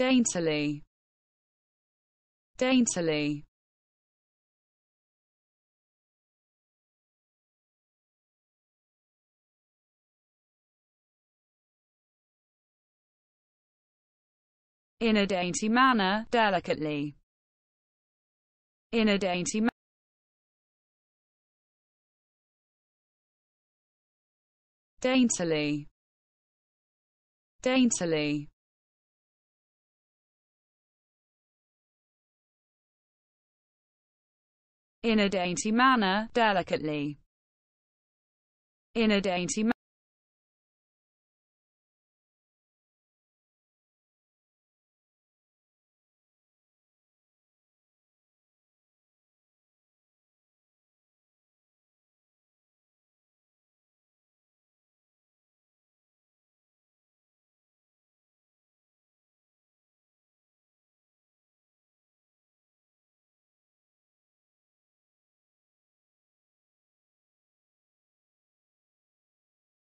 daintily, daintily. In a dainty manner, delicately. In a dainty manner. Daintily, daintily. in a dainty manner, delicately, in a dainty